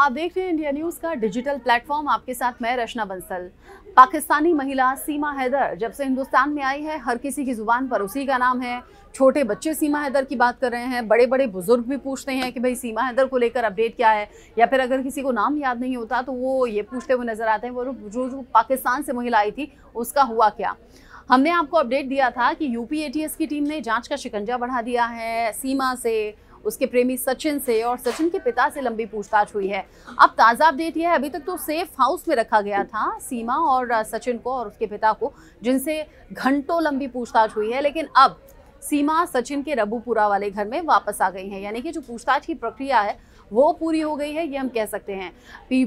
आप देख रहे हैं इंडिया न्यूज का डिजिटल प्लेटफॉर्म आपके साथ मैं रचना बंसल पाकिस्तानी महिला सीमा हैदर जब से हिंदुस्तान में आई है हर किसी की जुबान पर उसी का नाम है छोटे बच्चे सीमा हैदर की बात कर रहे हैं बड़े बड़े बुजुर्ग भी पूछते हैं कि भाई सीमा हैदर को लेकर अपडेट क्या है या फिर अगर किसी को नाम याद नहीं होता तो वो ये पूछते हुए नजर आते हैं वो जो जो पाकिस्तान से महिला आई थी उसका हुआ क्या हमने आपको अपडेट दिया था कि यूपी एटीएस की टीम ने जांच का शिकंजा बढ़ा दिया है सीमा से उसके प्रेमी सचिन से और सचिन के पिता से लंबी पूछताछ हुई है अब ताज़ा अपडेट यह है अभी तक तो सेफ हाउस में रखा गया था सीमा और सचिन को और उसके पिता को जिनसे घंटों लंबी पूछताछ हुई है लेकिन अब सीमा सचिन के रबूपुरा वाले घर में वापस आ गई हैं यानी कि जो पूछताछ की प्रक्रिया है वो पूरी हो गई है ये हम कह सकते हैं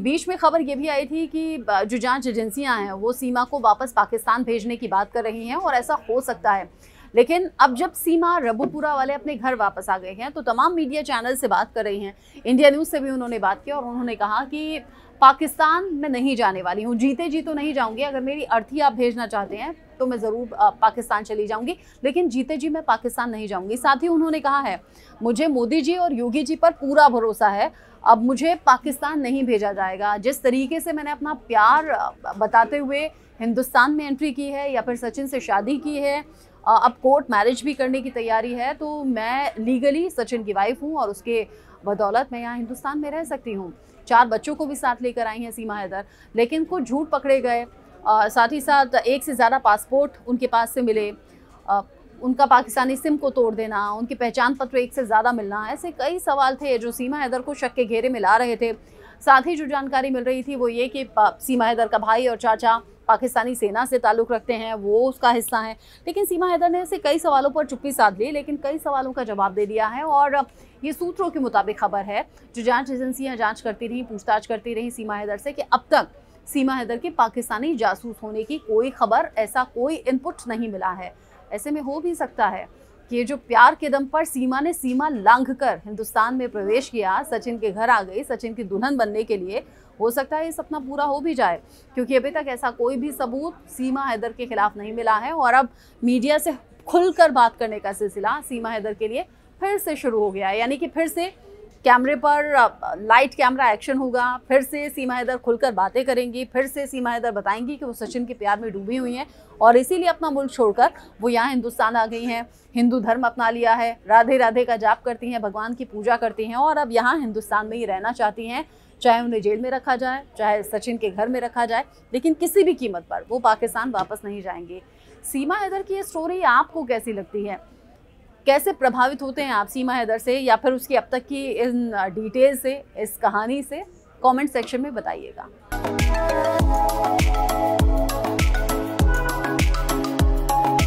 बीच में खबर ये भी आई थी कि जो जांच एजेंसियां हैं वो सीमा को वापस पाकिस्तान भेजने की बात कर रही हैं और ऐसा हो सकता है लेकिन अब जब सीमा रबुपुरा वाले अपने घर वापस आ गए हैं तो तमाम मीडिया चैनल से बात कर रही हैं इंडिया न्यूज़ से भी उन्होंने बात की और उन्होंने कहा कि पाकिस्तान में नहीं जाने वाली हूँ जीते जी तो नहीं जाऊँगी अगर मेरी अर्थी आप भेजना चाहते हैं तो मैं ज़रूर पाकिस्तान चली जाऊँगी लेकिन जीते जी मैं पाकिस्तान नहीं जाऊँगी साथ ही उन्होंने कहा है मुझे मोदी जी और योगी जी पर पूरा भरोसा है अब मुझे पाकिस्तान नहीं भेजा जाएगा जिस तरीके से मैंने अपना प्यार बताते हुए हिंदुस्तान में एंट्री की है या फिर सचिन से शादी की है अब कोर्ट मैरिज भी करने की तैयारी है तो मैं लीगली सचिन की वाइफ हूँ और उसके बदौलत मैं यहाँ हिंदुस्तान में रह सकती हूँ चार बच्चों को भी साथ लेकर आई हैं सीमा हैदर लेकिन कुछ झूठ पकड़े गए साथ ही साथ एक से ज़्यादा पासपोर्ट उनके पास से मिले उनका पाकिस्तानी सिम को तोड़ देना उनकी पहचान पत्र एक से ज़्यादा मिलना ऐसे कई सवाल थे जो सीमा हैदर को शक के घेरे में ला रहे थे साथ ही जो जानकारी मिल रही थी वो ये कि सीमा हैदर का भाई और चाचा पाकिस्तानी सेना से ताल्लुक़ रखते हैं वो उसका हिस्सा है लेकिन सीमा हैदर ने ऐसे कई सवालों पर चुप्पी साध ली लेकिन कई सवालों का जवाब दे दिया है और ये सूत्रों के मुताबिक खबर है जो जांच एजेंसियां जांच करती रहीं पूछताछ करती रहीं सीमा हैदर से कि अब तक सीमा हैदर के पाकिस्तानी जासूस होने की कोई खबर ऐसा कोई इनपुट नहीं मिला है ऐसे में हो भी सकता है कि जो प्यार के दम पर सीमा ने सीमा लांघ कर हिंदुस्तान में प्रवेश किया सचिन के घर आ गई सचिन की दुल्हन बनने के लिए हो सकता है ये सपना पूरा हो भी जाए क्योंकि अभी तक ऐसा कोई भी सबूत सीमा हैदर के खिलाफ नहीं मिला है और अब मीडिया से खुलकर बात करने का सिलसिला सीमा हैदर के लिए फिर से शुरू हो गया है यानी कि फिर से कैमरे पर लाइट कैमरा एक्शन होगा फिर से सीमा हैदर खुलकर बातें करेंगी फिर से सीमा हैदर बताएंगी कि वो सचिन के प्यार में डूबी हुई हैं और इसीलिए अपना मुल्क छोड़कर वो यहाँ हिंदुस्तान आ गई हैं हिंदू धर्म अपना लिया है राधे राधे का जाप करती हैं भगवान की पूजा करती हैं और अब यहाँ हिंदुस्तान में ही रहना चाहती हैं चाहे उन्हें जेल में रखा जाए चाहे सचिन के घर में रखा जाए लेकिन किसी भी कीमत पर वो पाकिस्तान वापस नहीं जाएंगे सीमा हैदर की ये स्टोरी आपको कैसी लगती है कैसे प्रभावित होते हैं आप सीमा हैदर से या फिर उसकी अब तक की इन डिटेल से इस कहानी से कमेंट सेक्शन में बताइएगा